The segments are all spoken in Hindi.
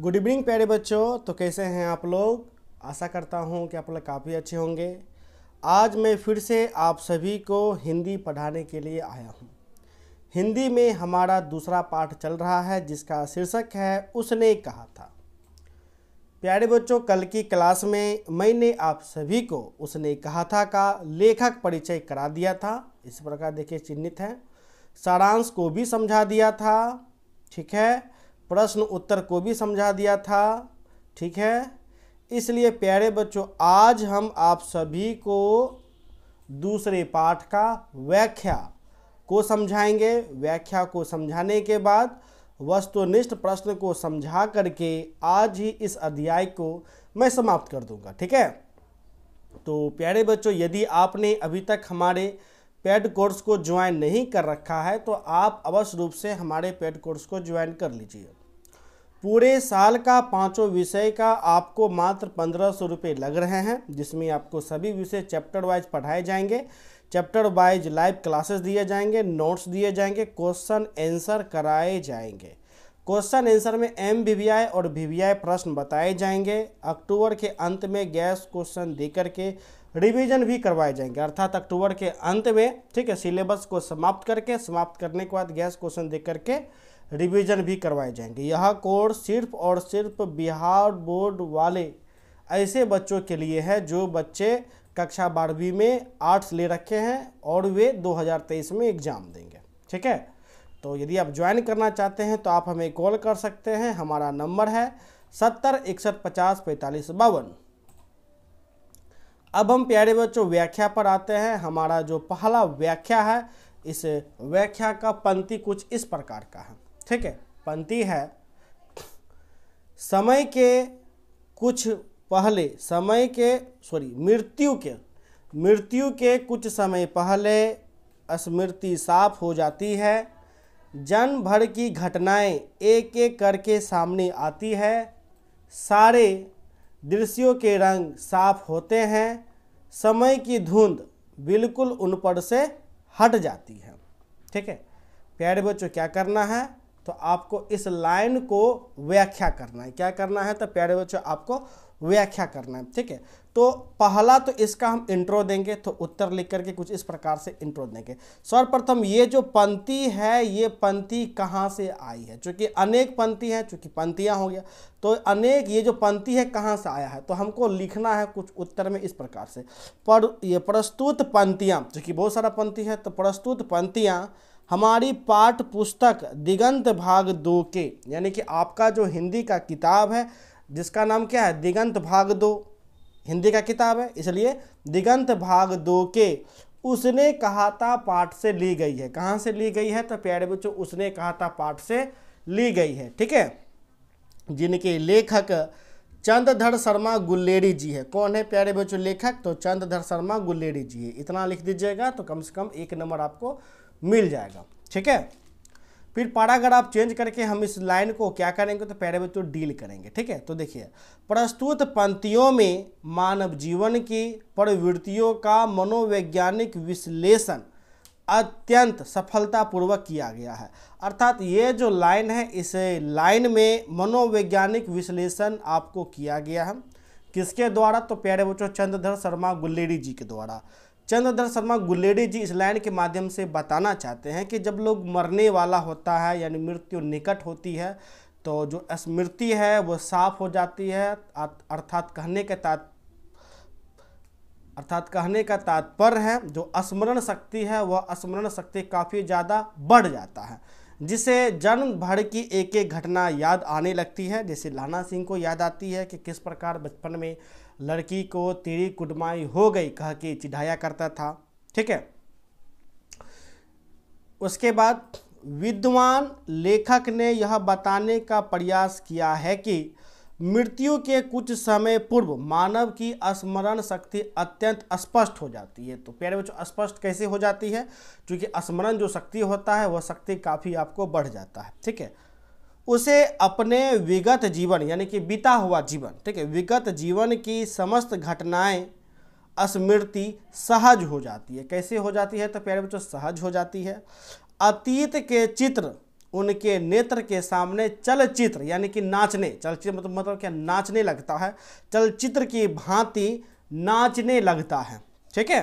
गुड इवनिंग प्यारे बच्चों तो कैसे हैं आप लोग आशा करता हूं कि आप लोग काफ़ी अच्छे होंगे आज मैं फिर से आप सभी को हिंदी पढ़ाने के लिए आया हूं हिंदी में हमारा दूसरा पाठ चल रहा है जिसका शीर्षक है उसने कहा था प्यारे बच्चों कल की क्लास में मैंने आप सभी को उसने कहा था का लेखक परिचय करा दिया था इस प्रकार देखिए चिन्हित है सारांश को भी समझा दिया था ठीक है प्रश्न उत्तर को भी समझा दिया था ठीक है इसलिए प्यारे बच्चों आज हम आप सभी को दूसरे पाठ का व्याख्या को समझाएंगे व्याख्या को समझाने के बाद वस्तुनिष्ठ प्रश्न को समझा करके आज ही इस अध्याय को मैं समाप्त कर दूंगा ठीक है तो प्यारे बच्चों यदि आपने अभी तक हमारे पेड कोर्स को ज्वाइन नहीं कर रखा है तो आप अवश्य रूप से हमारे पेड कोर्स को ज्वाइन कर लीजिए पूरे साल का पांचों विषय का आपको मात्र पंद्रह सौ रुपये लग रहे हैं जिसमें आपको सभी विषय चैप्टर वाइज पढ़ाए जाएंगे चैप्टर वाइज लाइव क्लासेस दिए जाएंगे नोट्स दिए जाएंगे क्वेश्चन आंसर कराए जाएंगे क्वेश्चन आंसर में एम आई और आई प्रश्न बताए जाएंगे अक्टूबर के अंत में गैस क्वेश्चन दे करके रिवीजन भी करवाए जाएंगे अर्थात अक्टूबर के अंत में ठीक है सिलेबस को समाप्त करके समाप्त करने के बाद गैस क्वेश्चन दे करके रिवीजन भी करवाए जाएंगे यह कोर्स सिर्फ और सिर्फ बिहार बोर्ड वाले ऐसे बच्चों के लिए है जो बच्चे कक्षा बारहवीं में आर्ट्स ले रखे हैं और वे 2023 में एग्ज़ाम देंगे ठीक है तो यदि आप ज्वाइन करना चाहते हैं तो आप हमें कॉल कर सकते हैं हमारा नंबर है सत्तर इकसठ पचास पैंतालीस बावन अब हम प्यारे बच्चों व्याख्या पर आते हैं हमारा जो पहला व्याख्या है इस व्याख्या का पंक्ति कुछ इस प्रकार का है ठीक है पंक्ति है समय के कुछ पहले समय के सॉरी मृत्यु के मृत्यु के कुछ समय पहले स्मृति साफ हो जाती है जन भर की घटनाएं एक एक करके सामने आती है सारे दृश्यों के रंग साफ होते हैं समय की धुंध बिल्कुल उन पर से हट जाती है ठीक है प्यारे बच्चों क्या करना है तो आपको इस लाइन को व्याख्या करना है क्या करना है तो प्यारे बच्चों आपको व्याख्या करना है ठीक है तो पहला तो इसका हम इंट्रो देंगे तो उत्तर लिख करके कुछ इस प्रकार से इंट्रो देंगे सर्वप्रथम ये जो पंक्ति है ये पंक्ति कहाँ से आई है क्योंकि अनेक पंक्ति है चूँकि पंक्तियाँ हो गया तो अनेक ये जो पंक्ति है कहाँ से आया है तो हमको लिखना है कुछ उत्तर में इस प्रकार से पर ये प्रस्तुत पंक्तियाँ चूँकि बहुत सारा पंक्ति है तो प्रस्तुत पंक्तियाँ हमारी पाठ पुस्तक दिगंत भाग दो के यानी कि आपका जो हिंदी का किताब है जिसका नाम क्या है दिगंत भाग दो हिंदी का किताब है इसलिए दिगंत भाग दो के उसने कहा था पाठ से ली गई है कहाँ से ली गई है तो प्यारे बच्चों उसने कहा था पाठ से ली गई है ठीक है जिनके लेखक चंद्रधर शर्मा गुल्लेरी जी है कौन है प्यारे बच्चों लेखक तो चंद्रधर शर्मा गुल्लेरी जी है इतना लिख दीजिएगा तो कम से कम एक नंबर आपको मिल जाएगा ठीक है फिर पैराग्राफ चेंज करके हम इस लाइन को क्या करेंगे तो में तो डील करेंगे ठीक है तो देखिए प्रस्तुत पंक्तियों में मानव जीवन की प्रवृत्तियों का मनोवैज्ञानिक विश्लेषण अत्यंत सफलतापूर्वक किया गया है अर्थात ये जो लाइन है इस लाइन में मनोवैज्ञानिक विश्लेषण आपको किया गया है किसके द्वारा तो प्यारे बच्चों चंद्रधर शर्मा गुल्लेरी जी के द्वारा चंद्रधर शर्मा गुलेडी जी इस लाइन के माध्यम से बताना चाहते हैं कि जब लोग मरने वाला होता है यानी मृत्यु निकट होती है तो जो स्मृति है वो साफ हो जाती है अर्थात कहने के तात् अर्थात कहने का तात्पर्य है जो स्मरण शक्ति है वह स्मरण शक्ति काफ़ी ज़्यादा बढ़ जाता है जिसे जन्म भर की एक एक घटना याद आने लगती है जैसे लाना सिंह को याद आती है कि किस प्रकार बचपन में लड़की को तेरी कुडमाई हो गई कह के चिढ़ाया करता था ठीक है उसके बाद विद्वान लेखक ने यह बताने का प्रयास किया है कि मृत्यु के कुछ समय पूर्व मानव की स्मरण शक्ति अत्यंत स्पष्ट हो जाती है तो प्यारे बच्चों स्पष्ट कैसे हो जाती है क्योंकि स्मरण जो शक्ति होता है वह शक्ति काफ़ी आपको बढ़ जाता है ठीक है उसे अपने विगत जीवन यानी कि बीता हुआ जीवन ठीक है विगत जीवन की समस्त घटनाएं स्मृति सहज हो जाती है कैसे हो जाती है तो प्यारे बच्चों सहज हो जाती है अतीत के चित्र उनके नेत्र के सामने चलचित्र यानी कि नाचने चलचित्र मतलब मतलब क्या नाचने लगता है चलचित्र की भांति नाचने लगता है ठीक है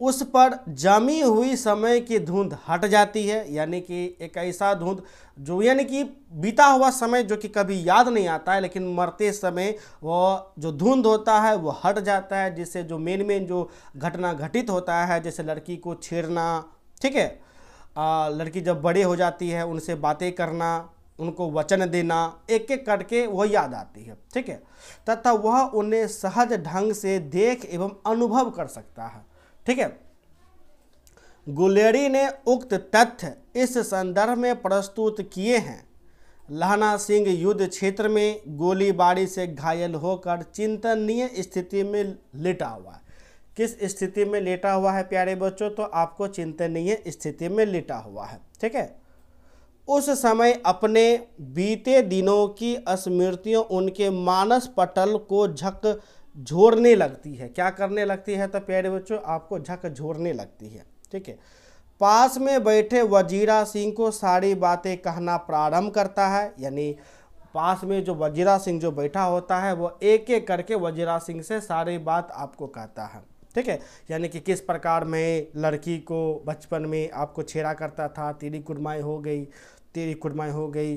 उस पर जमी हुई समय की धुंध हट जाती है यानी कि एक ऐसा धुंध जो यानी कि बीता हुआ समय जो कि कभी याद नहीं आता है लेकिन मरते समय वह जो धुंध होता है वो हट जाता है जिससे जो मेन मेन जो घटना घटित होता है जैसे लड़की को छेड़ना ठीक है लड़की जब बड़े हो जाती है उनसे बातें करना उनको वचन देना एक एक करके वह याद आती है ठीक है तथा वह उन्हें सहज ढंग से देख एवं अनुभव कर सकता है ठीक है गुलेरी ने उक्त तथ्य इस संदर्भ में प्रस्तुत किए हैं लहना सिंह युद्ध क्षेत्र में गोलीबारी से घायल होकर चिंतनीय स्थिति में लेटा हुआ है किस स्थिति में लेटा हुआ है प्यारे बच्चों तो आपको चिंतनीय स्थिति में लेटा हुआ है ठीक है उस समय अपने बीते दिनों की स्मृतियों उनके मानस पटल को झक झोरने लगती है क्या करने लगती है तो प्यारे बच्चों आपको झक झोरने लगती है ठीक है पास में बैठे वजीरा सिंह को सारी बातें कहना प्रारंभ करता है यानी पास में जो वजीरा सिंह जो बैठा होता है वो एक एक करके वजीरा सिंह से सारी बात आपको कहता है ठीक है यानी कि किस प्रकार में लड़की को बचपन में आपको छेड़ा करता था तेरी कुरमाई हो गई तेरी कुरमाई हो गई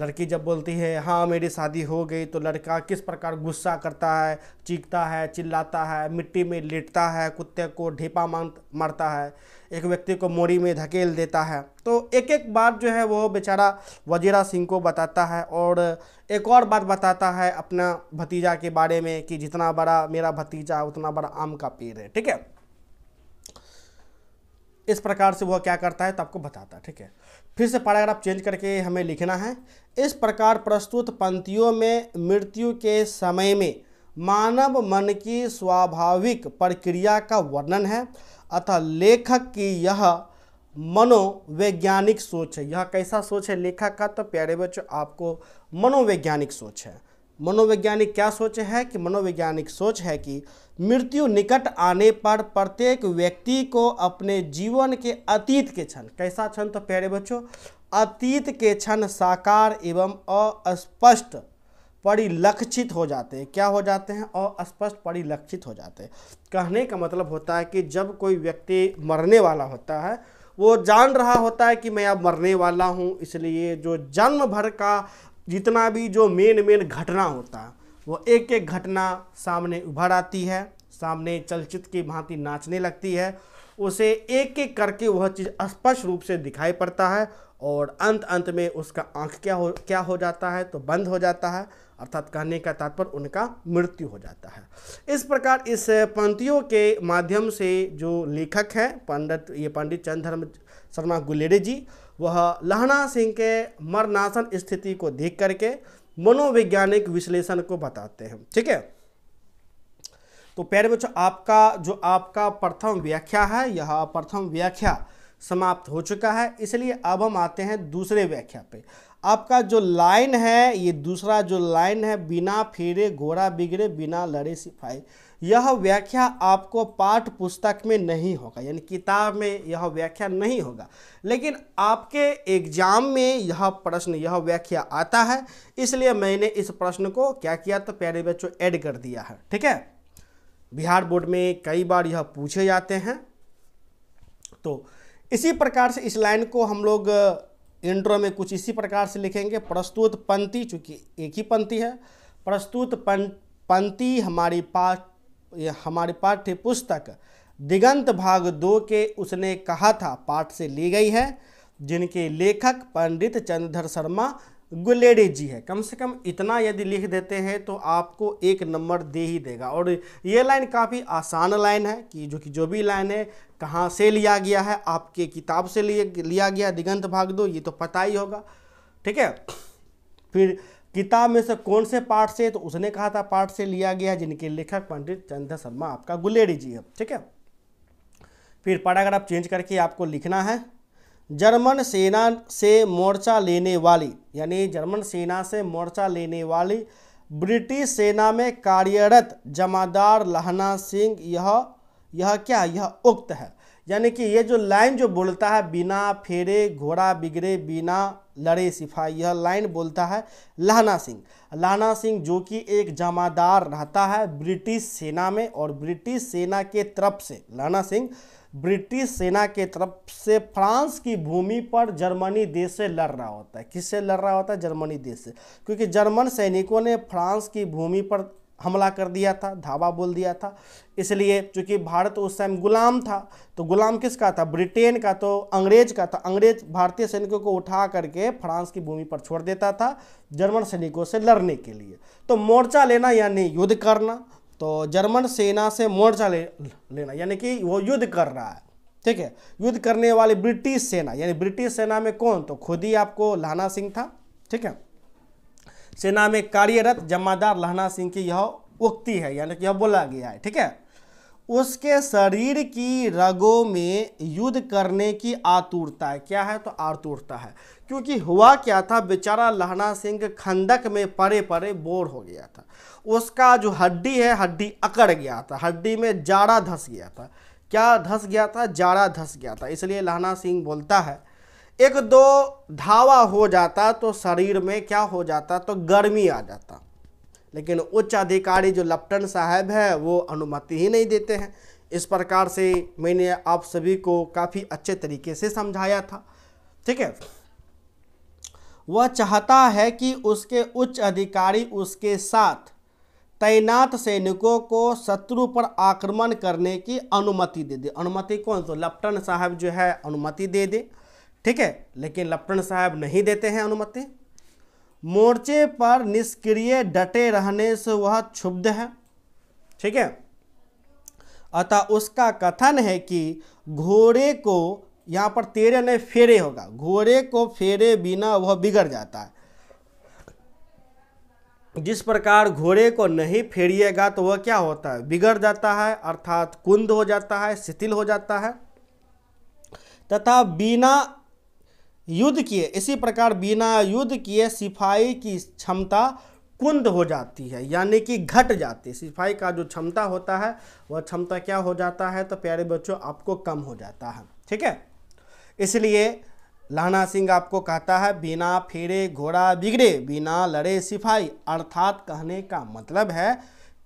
लड़की जब बोलती है हाँ मेरी शादी हो गई तो लड़का किस प्रकार गुस्सा करता है चीखता है चिल्लाता है मिट्टी में लेटता है कुत्ते को ढेपा मान मारता है एक व्यक्ति को मोरी में धकेल देता है तो एक एक बात जो है वो बेचारा वजीरा सिंह को बताता है और एक और बात बताता है अपना भतीजा के बारे में कि जितना बड़ा मेरा भतीजा उतना बड़ा आम का पेड़ है ठीक है इस प्रकार से वह क्या करता है तो आपको बताता है ठीक है फिर से पैराग्राफ चेंज करके हमें लिखना है इस प्रकार प्रस्तुत पंक्तियों में मृत्यु के समय में मानव मन की स्वाभाविक प्रक्रिया का वर्णन है अतः लेखक की यह मनोवैज्ञानिक सोच है यह कैसा सोच है लेखक का तो प्यारे बच्चों आपको मनोवैज्ञानिक सोच है मनोवैज्ञानिक क्या सोच है कि मनोवैज्ञानिक सोच है कि मृत्यु निकट आने पर प्रत्येक व्यक्ति को अपने जीवन के अतीत के क्षण कैसा क्षण तो प्यारे बच्चों अतीत के क्षण साकार एवं अस्पष्ट परिलक्षित हो जाते हैं क्या हो जाते हैं और स्पष्ट परिलक्षित हो जाते हैं कहने का मतलब होता है कि जब कोई व्यक्ति मरने वाला होता है वो जान रहा होता है कि मैं अब मरने वाला हूँ इसलिए जो जन्म भर का जितना भी जो मेन मेन घटना होता है वो एक एक घटना सामने उभर आती है सामने चलचित्र की भांति नाचने लगती है उसे एक एक करके वह चीज़ स्पष्ट रूप से दिखाई पड़ता है और अंत अंत में उसका आँख क्या हो क्या हो जाता है तो बंद हो जाता है अर्थात कहने का तात्पर्य उनका मृत्यु हो जाता है इस प्रकार इस पंक्तियों के माध्यम से जो लेखक हैं पंडित ये पंडित चंद्र शर्मा गुलेरे जी वह लहना सिंह के मरनासन स्थिति को देख करके मनोवैज्ञानिक विश्लेषण को बताते हैं ठीक है तो प्यारे बच्चों आपका जो आपका प्रथम व्याख्या है यह प्रथम व्याख्या समाप्त हो चुका है इसलिए अब हम आते हैं दूसरे व्याख्या पे आपका जो लाइन है ये दूसरा जो लाइन है बिना फेरे घोड़ा बिगड़े बिना लड़े सिपाही यह व्याख्या आपको पाठ पुस्तक में नहीं होगा यानी किताब में यह व्याख्या नहीं होगा लेकिन आपके एग्जाम में यह प्रश्न यह व्याख्या आता है इसलिए मैंने इस प्रश्न को क्या किया तो प्यारे बच्चों ऐड कर दिया है ठीक है बिहार बोर्ड में कई बार यह पूछे जाते हैं तो इसी प्रकार से इस लाइन को हम लोग इंट्रो में कुछ इसी प्रकार से लिखेंगे प्रस्तुत पंक्ति चूँकि एक ही पंक्ति है प्रस्तुत पंक्ति हमारी पाठ हमारी पाठ्य पुस्तक दिगंत भाग दो के उसने कहा था पाठ से ली गई है जिनके लेखक पंडित चंद्रधर शर्मा गुलेडे जी है कम से कम इतना यदि लिख देते हैं तो आपको एक नंबर दे ही देगा और ये लाइन काफ़ी आसान लाइन है कि जो कि जो भी लाइन है कहाँ से लिया गया है आपके किताब से लिया गया दिगंत भाग दो ये तो पता ही होगा ठीक है फिर किताब में से कौन से पाठ से तो उसने कहा था पाठ से लिया गया जिनके लेखक पंडित चंद्र शर्मा आपका गुलेरी जी है ठीक है फिर आप चेंज करके आपको लिखना है जर्मन सेना से मोर्चा लेने वाली यानी जर्मन सेना से मोर्चा लेने वाली ब्रिटिश सेना में कार्यरत जमादार लहना सिंह यह यह क्या यह उक्त है यानी कि ये जो लाइन जो बोलता है बिना फेरे घोड़ा बिगड़े बिना लड़े सिपाही यह लाइन बोलता है लहना सिंह लहना सिंह जो कि एक जमादार रहता है ब्रिटिश सेना में और ब्रिटिश सेना के तरफ से लहना सिंह ब्रिटिश सेना के तरफ से फ्रांस की भूमि पर जर्मनी देश से लड़ रहा होता है किससे लड़ रहा होता है जर्मनी देश से क्योंकि जर्मन सैनिकों ने फ्रांस की भूमि पर हमला कर दिया था धावा बोल दिया था इसलिए चूंकि भारत उस टाइम गुलाम था तो गुलाम किसका था ब्रिटेन का तो अंग्रेज का था अंग्रेज भारतीय सैनिकों को उठा करके फ्रांस की भूमि पर छोड़ देता था जर्मन सैनिकों से लड़ने के लिए तो मोर्चा लेना यानी युद्ध करना तो जर्मन सेना से मोर्चा ले, लेना यानी कि वो युद्ध कर रहा है ठीक है युद्ध करने वाली ब्रिटिश सेना यानी ब्रिटिश सेना में कौन तो खुद ही आपको लाना सिंह था ठीक है सेना में कार्यरत जमादार लहना सिंह की यह उक्ति है यानी कि यह बोला गया है ठीक है उसके शरीर की रगों में युद्ध करने की आतुरता है क्या है तो आतुरता है क्योंकि हुआ क्या था बेचारा लहना सिंह खंदक में परे परे बोर हो गया था उसका जो हड्डी है हड्डी अकड़ गया था हड्डी में जाड़ा धस गया था क्या धस गया था जाड़ा धस गया था इसलिए लहना सिंह बोलता है एक दो धावा हो जाता तो शरीर में क्या हो जाता तो गर्मी आ जाता लेकिन उच्च अधिकारी जो लप्टन साहब है वो अनुमति ही नहीं देते हैं इस प्रकार से मैंने आप सभी को काफ़ी अच्छे तरीके से समझाया था ठीक है वह चाहता है कि उसके उच्च अधिकारी उसके साथ तैनात सैनिकों को शत्रु पर आक्रमण करने की अनुमति दे दे अनुमति कौन तो लप्टन साहब जो है अनुमति दे दे ठीक है लेकिन लपटन साहब नहीं देते हैं अनुमति मोर्चे पर निष्क्रिय डटे रहने से वह क्षुब्ध है ठीक है अतः उसका कथन है कि घोड़े को यहाँ पर तेरे नहीं फेरे होगा घोड़े को फेरे बिना वह बिगड़ जाता है जिस प्रकार घोड़े को नहीं फेरिएगा तो वह क्या होता है बिगड़ जाता है अर्थात कुंद हो जाता है शिथिल हो जाता है तथा बिना युद्ध किए इसी प्रकार बिना युद्ध किए सिपाही की क्षमता कुंद हो जाती है यानी कि घट जाती है सिपाही का जो क्षमता होता है वह क्षमता क्या हो जाता है तो प्यारे बच्चों आपको कम हो जाता है ठीक है इसलिए लाना सिंह आपको कहता है बिना फेरे घोड़ा बिगड़े बिना लड़े सिपाही अर्थात कहने का मतलब है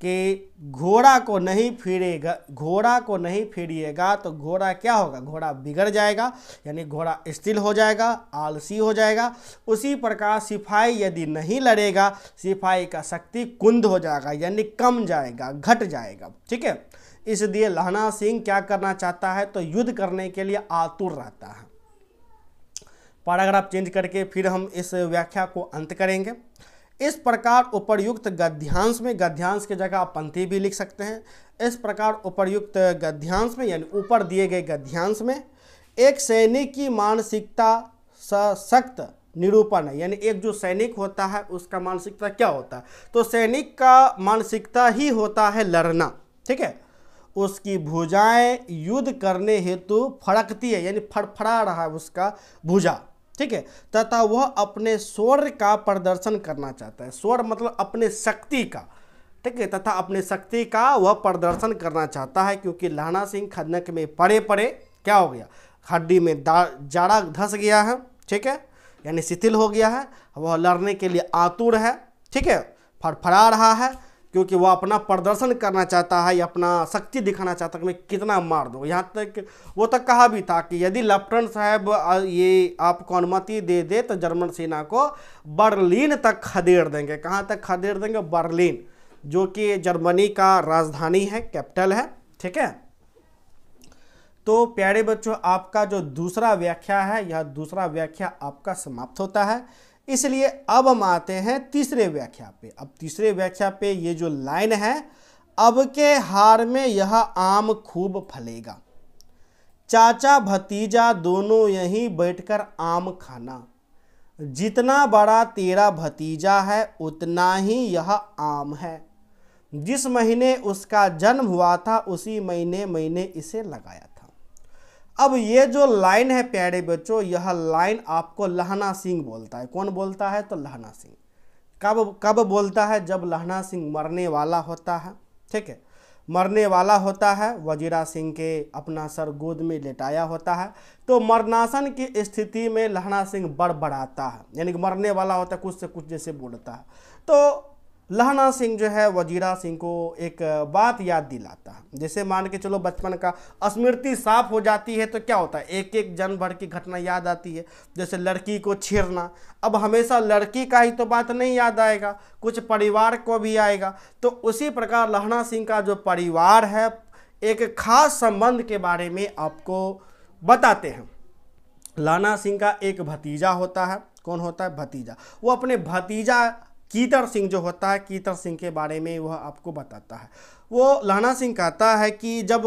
कि घोड़ा को नहीं फिरेगा घोड़ा को नहीं फिरिएगा तो घोड़ा क्या होगा घोड़ा बिगड़ जाएगा यानी घोड़ा स्थिर हो जाएगा आलसी हो जाएगा उसी प्रकार सिपाही यदि नहीं लड़ेगा सिपाही का शक्ति कुंद हो जाएगा यानी कम जाएगा घट जाएगा ठीक है इसलिए लहना सिंह क्या करना चाहता है तो युद्ध करने के लिए आतुर रहता है पैराग्राफ चेंज करके फिर हम इस व्याख्या को अंत करेंगे इस प्रकार उपर्युक्त गद्यांश में गद्यांश की जगह आप पंथी भी लिख सकते हैं इस प्रकार उपर्युक्त गद्यांश में यानी ऊपर दिए गए गद्यांश में एक सैनिक की मानसिकता सशक्त निरूपण है यानी एक जो सैनिक होता है उसका मानसिकता क्या होता है तो सैनिक का मानसिकता ही होता है लड़ना ठीक है उसकी भुजाएं युद्ध करने हेतु फड़कती है यानी फड़फड़ा रहा है उसका भुजा ठीक है तथा वह अपने स्वर का प्रदर्शन करना चाहता है स्वर मतलब अपने शक्ति का ठीक है तथा अपने शक्ति का वह प्रदर्शन करना चाहता है क्योंकि लहना सिंह खनक में पड़े पड़े क्या हो गया हड्डी में जाड़ा धस गया है ठीक है यानी शिथिल हो गया है वह लड़ने के लिए आतुर है ठीक है फड़फड़ा रहा है क्योंकि वह अपना प्रदर्शन करना चाहता है या अपना शक्ति दिखाना चाहता है कि मैं कितना मार दूँ यहाँ तक वो तक कहा भी था कि यदि लेफ्टन साहब ये आपको अनुमति दे दे तो जर्मन सेना को बर्लिन तक खदेड़ देंगे कहाँ तक खदेड़ देंगे बर्लिन जो कि जर्मनी का राजधानी है कैपिटल है ठीक है तो प्यारे बच्चों आपका जो दूसरा व्याख्या है यह दूसरा व्याख्या आपका समाप्त होता है इसलिए अब हम आते हैं तीसरे व्याख्या पे अब तीसरे व्याख्या पे ये जो लाइन है अब के हार में यह आम खूब फलेगा चाचा भतीजा दोनों यहीं बैठकर आम खाना जितना बड़ा तेरा भतीजा है उतना ही यह आम है जिस महीने उसका जन्म हुआ था उसी महीने महीने इसे लगाया अब ये जो लाइन है प्यारे बच्चों यह लाइन आपको लहना सिंह बोलता है कौन बोलता है तो लहना सिंह कब कब बोलता है जब लहना सिंह मरने वाला होता है ठीक है मरने वाला होता है वजीरा सिंह के अपना सर गोद में लेटाया होता है तो मरनासन की स्थिति में लहना सिंह बड़बड़ाता है यानी कि मरने वाला होता है कुछ से कुछ जैसे बोलता है तो लहना सिंह जो है वजीरा सिंह को एक बात याद दिलाता है जैसे मान के चलो बचपन का स्मृति साफ हो जाती है तो क्या होता है एक एक जन्म भर की घटना याद आती है जैसे लड़की को छेड़ना अब हमेशा लड़की का ही तो बात नहीं याद आएगा कुछ परिवार को भी आएगा तो उसी प्रकार लहना सिंह का जो परिवार है एक खास संबंध के बारे में आपको बताते हैं लहना सिंह का एक भतीजा होता है कौन होता है भतीजा वो अपने भतीजा कीतर सिंह जो होता है कीतर सिंह के बारे में वह आपको बताता है वो लाना सिंह कहता है कि जब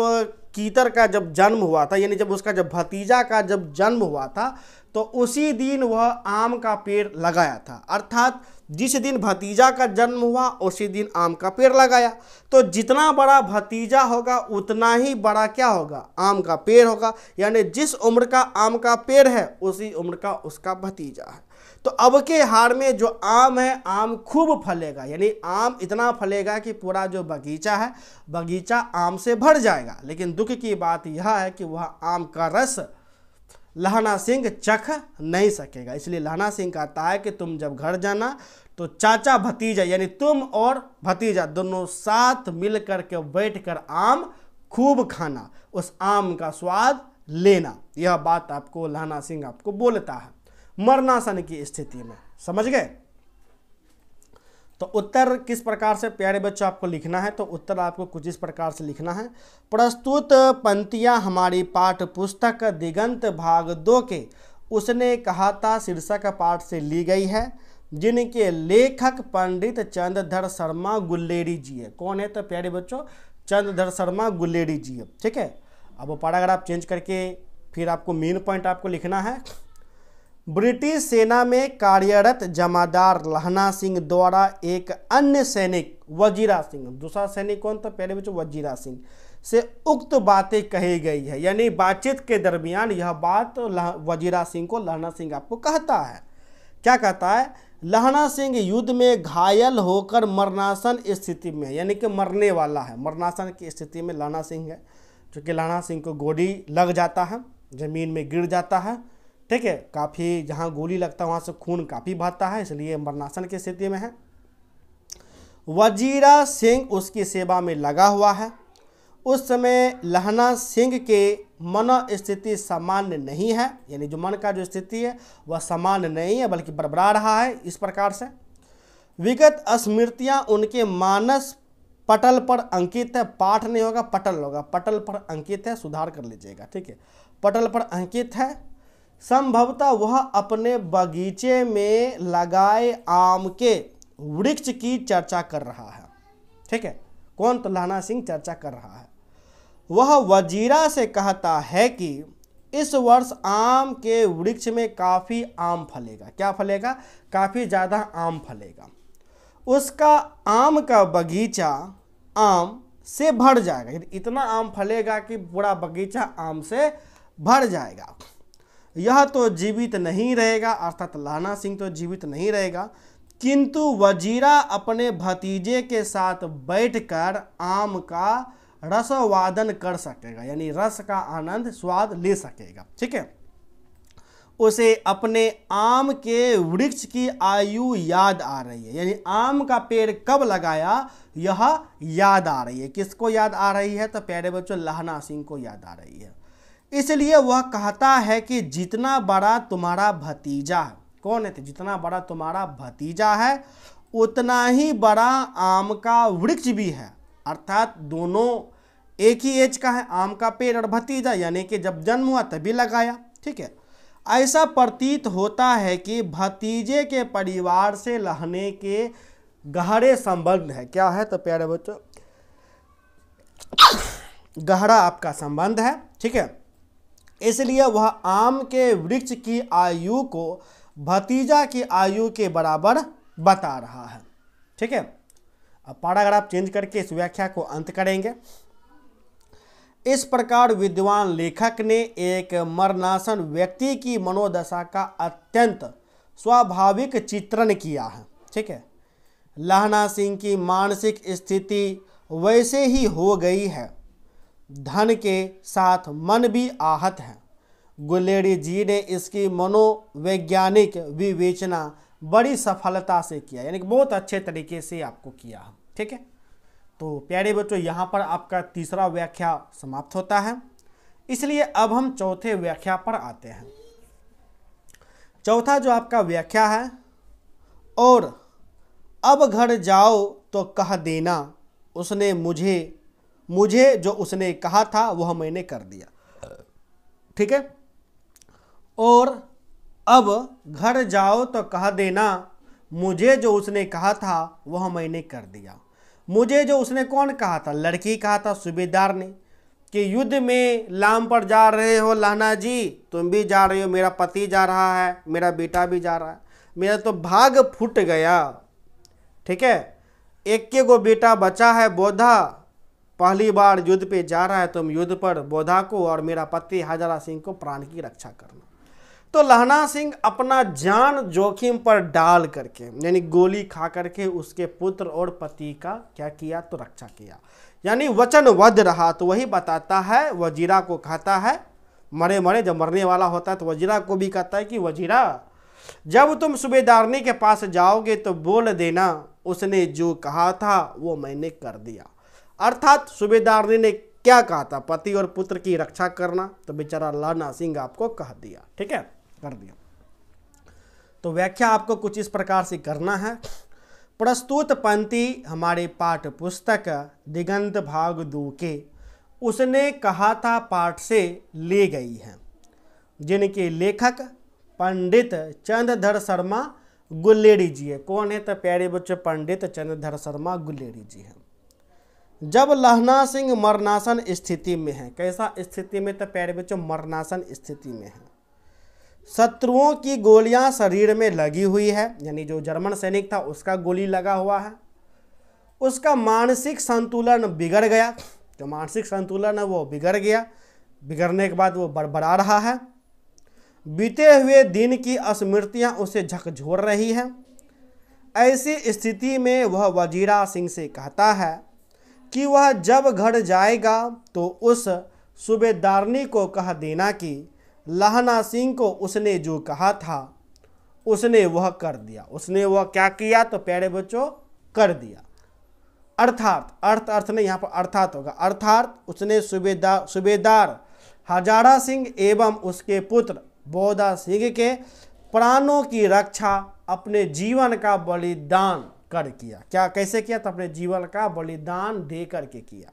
कीतर का जब जन्म हुआ था यानी जब उसका जब भतीजा का जब जन्म हुआ था तो उसी दिन वह आम का पेड़ लगाया था अर्थात जिस दिन भतीजा का जन्म हुआ उसी दिन आम का पेड़ लगाया तो जितना बड़ा भतीजा होगा उतना ही बड़ा क्या होगा आम का पेड़ होगा यानी जिस उम्र का आम का पेड़ है उसी उम्र का उसका भतीजा है तो अब के हार में जो आम है आम खूब फलेगा यानी आम इतना फलेगा कि पूरा जो बगीचा है बगीचा आम से भर जाएगा लेकिन दुख की बात यह है कि वह आम का रस लहना सिंह चख नहीं सकेगा इसलिए लहना सिंह कहता है कि तुम जब घर जाना तो चाचा भतीजा यानी तुम और भतीजा दोनों साथ मिल कर के बैठ कर आम खूब खाना उस आम का स्वाद लेना यह बात आपको लहना सिंह आपको बोलता है मरनासन की स्थिति में समझ गए तो उत्तर किस प्रकार से प्यारे बच्चों आपको लिखना है तो उत्तर आपको कुछ इस प्रकार से लिखना है प्रस्तुत पंक्तियां हमारी पाठ पुस्तक दिगंत भाग दो के उसने कहा था शीर्षक पाठ से ली गई है जिनके लेखक पंडित चंद्रधर शर्मा गुल्लेरी जी है कौन है तो प्यारे बच्चों चंद्रधर शर्मा गुल्लेरी जी है ठीक है अब वो पैराग्राफ चेंज करके फिर आपको मेन पॉइंट आपको लिखना है ब्रिटिश सेना में कार्यरत जमादार लहना सिंह द्वारा एक अन्य सैनिक वजीरा सिंह दूसरा सैनिक कौन था पहले बच्चों वजीरा सिंह से उक्त बातें कही गई है यानी बातचीत के दरमियान यह बात वजीरा सिंह को लहना सिंह आपको कहता है क्या कहता है लहना सिंह युद्ध में घायल होकर मरनासन स्थिति में यानी कि मरने वाला है मरनासन की स्थिति में लहना सिंह है क्योंकि लहना सिंह को गोली लग जाता है ज़मीन में गिर जाता है ठीक है काफ़ी जहाँ गोली लगता है वहाँ से खून काफ़ी बहता है इसलिए मरणासन की स्थिति में है वजीरा सिंह उसकी सेवा में लगा हुआ है उस समय लहना सिंह के मन स्थिति सामान्य नहीं है यानी जो मन का जो स्थिति है वह सामान्य नहीं है बल्कि बड़बड़ा रहा है इस प्रकार से विगत स्मृतियाँ उनके मानस पटल पर अंकित है पाठ नहीं होगा पटल होगा पटल पर अंकित है सुधार कर लीजिएगा ठीक है पटल पर अंकित है संभवतः वह अपने बगीचे में लगाए आम के वृक्ष की चर्चा कर रहा है ठीक है कौन तो लहना सिंह चर्चा कर रहा है वह वजीरा से कहता है कि इस वर्ष आम के वृक्ष में काफ़ी आम फलेगा क्या फलेगा काफ़ी ज़्यादा आम फलेगा उसका आम का बगीचा आम से भर जाएगा इतना आम फलेगा कि पूरा बगीचा आम से भर जाएगा यह तो जीवित नहीं रहेगा अर्थात लाना सिंह तो जीवित नहीं रहेगा किंतु वजीरा अपने भतीजे के साथ बैठकर आम का रसवादन कर सकेगा यानी रस का आनंद स्वाद ले सकेगा ठीक है उसे अपने आम के वृक्ष की आयु याद आ रही है यानी आम का पेड़ कब लगाया यह याद आ रही है किसको याद आ रही है तो प्यारे बच्चों लहना सिंह को याद आ रही है इसलिए वह कहता है कि जितना बड़ा तुम्हारा भतीजा कौन है तो जितना बड़ा तुम्हारा भतीजा है उतना ही बड़ा आम का वृक्ष भी है अर्थात दोनों एक ही एज का है आम का पेड़ और भतीजा यानी कि जब जन्म हुआ तभी लगाया ठीक है ऐसा प्रतीत होता है कि भतीजे के परिवार से लहने के गहरे संबंध है क्या है तो प्यारे बच्चों गहरा आपका संबंध है ठीक है इसलिए वह आम के वृक्ष की आयु को भतीजा की आयु के बराबर बता रहा है ठीक है अब पाराग्राफ चेंज करके इस व्याख्या को अंत करेंगे इस प्रकार विद्वान लेखक ने एक मरनासन व्यक्ति की मनोदशा का अत्यंत स्वाभाविक चित्रण किया है ठीक है लहना सिंह की मानसिक स्थिति वैसे ही हो गई है धन के साथ मन भी आहत है गुलेड़ी जी ने इसकी मनोवैज्ञानिक विवेचना बड़ी सफलता से किया यानी कि बहुत अच्छे तरीके से आपको किया ठीक है तो प्यारे बच्चों यहाँ पर आपका तीसरा व्याख्या समाप्त होता है इसलिए अब हम चौथे व्याख्या पर आते हैं चौथा जो आपका व्याख्या है और अब घर जाओ तो कह देना उसने मुझे मुझे जो उसने कहा था वह मैंने कर दिया ठीक है और अब घर जाओ तो कह देना मुझे जो उसने कहा था वह मैंने कर दिया मुझे जो उसने कौन कहा था लड़की कहा था सूबेदार ने कि युद्ध में लाम पर जा रहे हो लाना जी तुम भी जा रहे हो मेरा पति जा रहा है मेरा बेटा भी जा रहा है मेरा तो भाग फूट गया ठीक है एक के गो बेटा बचा है बोधा पहली बार युद्ध पे जा रहा है तुम तो युद्ध पर बोधा को और मेरा पति हजारा सिंह को प्राण की रक्षा करना तो लहना सिंह अपना जान जोखिम पर डाल करके यानी गोली खा करके उसके पुत्र और पति का क्या किया तो रक्षा किया यानी वध रहा तो वही बताता है वजीरा को कहता है मरे मरे जब मरने वाला होता है तो वजीरा को भी कहता है कि वजीरा जब तुम सुबेदारनी के पास जाओगे तो बोल देना उसने जो कहा था वो मैंने कर दिया अर्थात सुबेदार ने क्या कहा था पति और पुत्र की रक्षा करना तो बेचारा लाना सिंह आपको कह दिया ठीक है कर दिया तो व्याख्या आपको कुछ इस प्रकार से करना है प्रस्तुत पंक्ति हमारे पाठ पुस्तक दिगंत भाग दो के उसने कहा था पाठ से ले गई है जिनके लेखक पंडित चंद्रधर शर्मा गुल्लेडी जी है कौन है तो प्यारे बच्चे पंडित चंद्रधर शर्मा गुल्लेडी जी हैं जब लहना सिंह मरनासन स्थिति में है कैसा स्थिति में तो पैर बच्चों मरनासन स्थिति में है शत्रुओं की गोलियां शरीर में लगी हुई है यानी जो जर्मन सैनिक था उसका गोली लगा हुआ है उसका मानसिक संतुलन बिगड़ गया जो मानसिक संतुलन है वो बिगड़ गया बिगड़ने के बाद वो बड़बड़ा रहा है बीते हुए दिन की स्मृतियाँ उसे झकझोर रही हैं ऐसी स्थिति में वह वजीरा सिंह से कहता है कि वह जब घर जाएगा तो उस सूबेदारनी को कह देना कि लहना सिंह को उसने जो कहा था उसने वह कर दिया उसने वह क्या किया तो प्यारे बच्चों कर दिया अर्थात अर्थ अर्थ नहीं यहाँ पर अर्थात होगा अर्थात उसने सूबेदार सूबेदार हजारा सिंह एवं उसके पुत्र बोधा सिंह के प्राणों की रक्षा अपने जीवन का बलिदान कर किया क्या कैसे किया तो अपने जीवन का बलिदान दे करके किया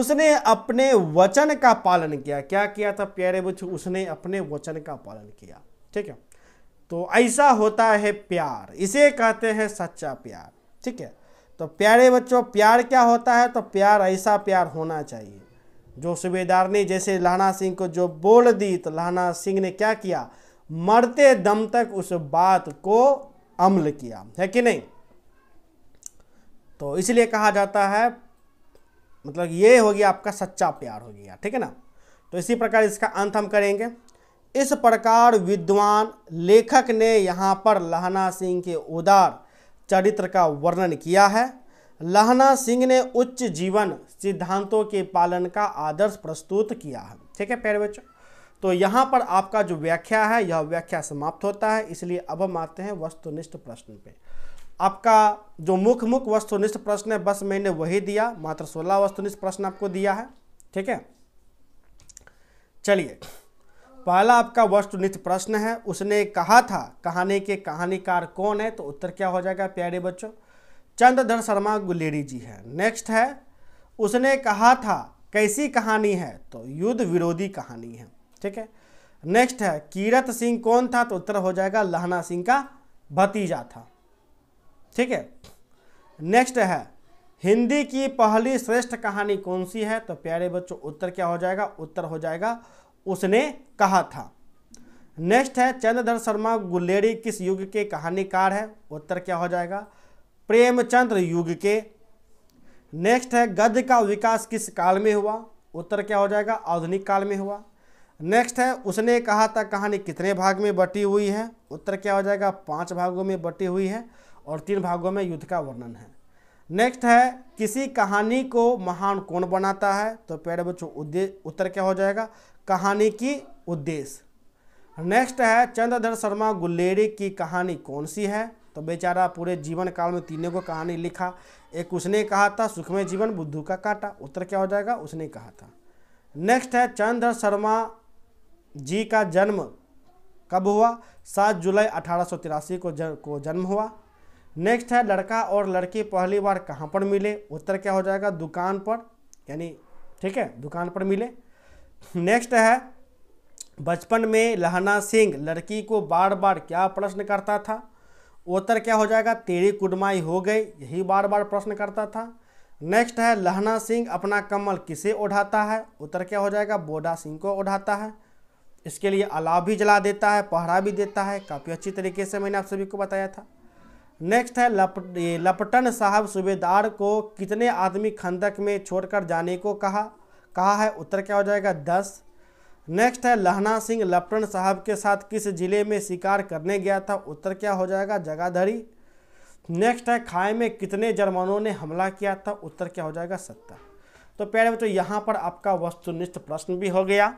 उसने अपने वचन का पालन किया क्या किया था प्यारे बच्चों उसने अपने वचन का पालन किया ठीक है तो ऐसा होता है प्यार इसे कहते हैं सच्चा प्यार ठीक है तो प्यारे बच्चों प्यार क्या होता है तो प्यार ऐसा प्यार होना चाहिए जो सूबेदार ने जैसे लहना सिंह को जो बोल दी तो लहना सिंह ने क्या किया मरते दम तक उस बात को अमल किया है कि नहीं तो इसलिए कहा जाता है मतलब ये हो गया आपका सच्चा प्यार हो गया ठीक है ना तो इसी प्रकार इसका अंत हम करेंगे इस प्रकार विद्वान लेखक ने यहाँ पर लहना सिंह के उदार चरित्र का वर्णन किया है लहना सिंह ने उच्च जीवन सिद्धांतों के पालन का आदर्श प्रस्तुत किया है ठीक है प्यारे बच्चों तो यहाँ पर आपका जो व्याख्या है यह व्याख्या समाप्त होता है इसलिए अब हम आते हैं वस्तुनिष्ठ प्रश्न पे आपका जो मुख्य मुख्य वस्तुनिष्ठ प्रश्न है बस मैंने वही दिया मात्र सोलह वस्तुनिष्ठ प्रश्न आपको दिया है ठीक है चलिए पहला आपका वस्तुनिष्ठ प्रश्न है उसने कहा था कहानी के कहानीकार कौन है तो उत्तर क्या हो जाएगा प्यारे बच्चों चंद्रधर शर्मा गुलेरी जी है नेक्स्ट है उसने कहा था कैसी कहानी है तो युद्ध विरोधी कहानी है ठीक है नेक्स्ट है कीरत सिंह कौन था तो उत्तर हो जाएगा लहना सिंह का भतीजा था ठीक है नेक्स्ट है हिंदी की पहली श्रेष्ठ कहानी कौन सी है तो प्यारे बच्चों उत्तर क्या हो जाएगा उत्तर हो जाएगा उसने कहा था नेक्स्ट है चंद्रधर शर्मा गुल्लेड़ी किस युग के कहानीकार है उत्तर क्या हो जाएगा प्रेमचंद्र युग के नेक्स्ट है गद्य का विकास किस काल में हुआ उत्तर क्या हो जाएगा आधुनिक काल में हुआ नेक्स्ट है उसने कहा था कहानी कितने भाग में बटी हुई है उत्तर क्या हो जाएगा पांच भागों में बटी हुई है और तीन भागों में युद्ध का वर्णन है नेक्स्ट है किसी कहानी को महान कौन बनाता है तो प्यारे बच्चों उद्देश्य उत्तर क्या हो जाएगा कहानी की उद्देश्य नेक्स्ट है चंद्रधर शर्मा गुल्लेरी की कहानी कौन सी है तो बेचारा पूरे जीवन काल में तीनों को कहानी लिखा एक उसने कहा था सुख में जीवन बुद्धू का काटा उत्तर क्या हो जाएगा उसने कहा था नेक्स्ट है चंद्र शर्मा जी का जन्म कब हुआ सात जुलाई अठारह को जन्म हुआ नेक्स्ट है लड़का और लड़की पहली बार कहाँ पर मिले उत्तर क्या हो जाएगा दुकान पर यानी ठीक है दुकान पर मिले नेक्स्ट है बचपन में लहना सिंह लड़की को बार बार क्या प्रश्न करता था उत्तर क्या हो जाएगा तेरी कुडमाई हो गई यही बार बार प्रश्न करता था नेक्स्ट है लहना सिंह अपना कमल किसे ओढ़ाता है उत्तर क्या हो जाएगा बोडा सिंह को ओढ़ाता है इसके लिए अलाव भी जला देता है पहरा भी देता है काफ़ी अच्छी तरीके से मैंने आप सभी को बताया था नेक्स्ट है लप लपटन साहब सूबेदार को कितने आदमी खंदक में छोड़कर जाने को कहा कहा है उत्तर क्या हो जाएगा दस नेक्स्ट है लहना सिंह लपटन साहब के साथ किस जिले में शिकार करने गया था उत्तर क्या हो जाएगा जगाधरी नेक्स्ट है खाए में कितने जर्मनों ने हमला किया था उत्तर क्या हो जाएगा सत्तर तो प्यारे बच्चों यहाँ पर आपका वस्तुनिष्ठ प्रश्न भी हो गया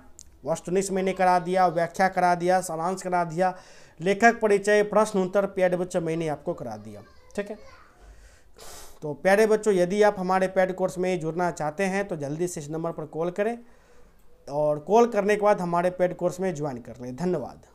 वस्तुनिष्ठ मैंने करा दिया व्याख्या करा दिया सारांश करा दिया लेखक परिचय प्रश्न उत्तर प्यारे बच्चों मैंने आपको करा दिया ठीक है तो प्यारे बच्चों यदि आप हमारे पेड कोर्स में जुड़ना चाहते हैं तो जल्दी से इस नंबर पर कॉल करें और कॉल करने के बाद हमारे पेड कोर्स में ज्वाइन कर लें धन्यवाद